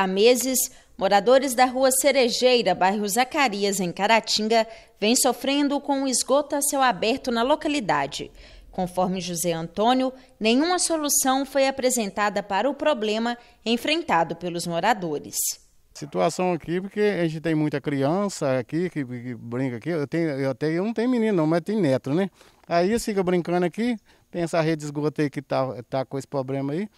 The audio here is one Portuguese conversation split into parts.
Há meses, moradores da rua Cerejeira, bairro Zacarias, em Caratinga, vêm sofrendo com o esgoto a céu aberto na localidade. Conforme José Antônio, nenhuma solução foi apresentada para o problema enfrentado pelos moradores. Situação aqui, porque a gente tem muita criança aqui que, que brinca aqui. Eu, tenho, eu, até, eu não tenho menino, não, mas tem neto, né? Aí fica brincando aqui, tem essa rede de esgoto aí que tá, tá com esse problema aí.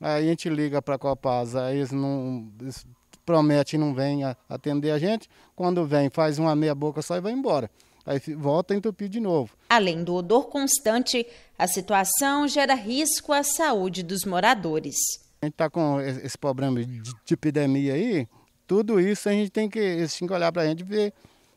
Aí a gente liga para a Copasa, aí eles não eles prometem não vem a, atender a gente. Quando vem, faz uma meia boca só e vai embora. Aí volta a entupir de novo. Além do odor constante, a situação gera risco à saúde dos moradores. A gente está com esse problema de, de, epidemia aí, tudo isso a gente tem que, tem que olhar para a gente e ver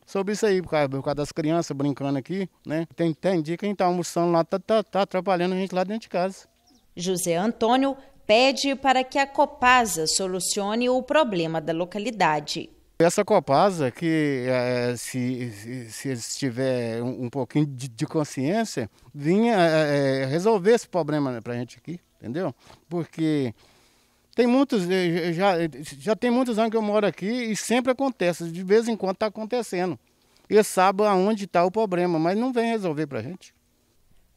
sobre isso aí, por causa, por causa, das crianças brincando aqui, né? Tem, tem dia que a gente está almoçando lá, está tá, tá atrapalhando a gente lá dentro de casa. José Antônio pede para que a Copasa solucione o problema da localidade. Essa Copasa, que é, é, se, se, se eles tiver um, pouquinho de, de, consciência, vinha é, é resolver esse problema para a gente aqui, entendeu? Porque tem muitos, já, já tem muitos anos que eu moro aqui e sempre acontece, de vez em quando está acontecendo. E sabem aonde está o problema, mas não vem resolver para a gente.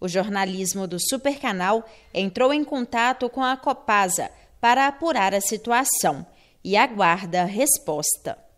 O jornalismo do Supercanal entrou em contato com a Copasa para apurar a situação e aguarda resposta.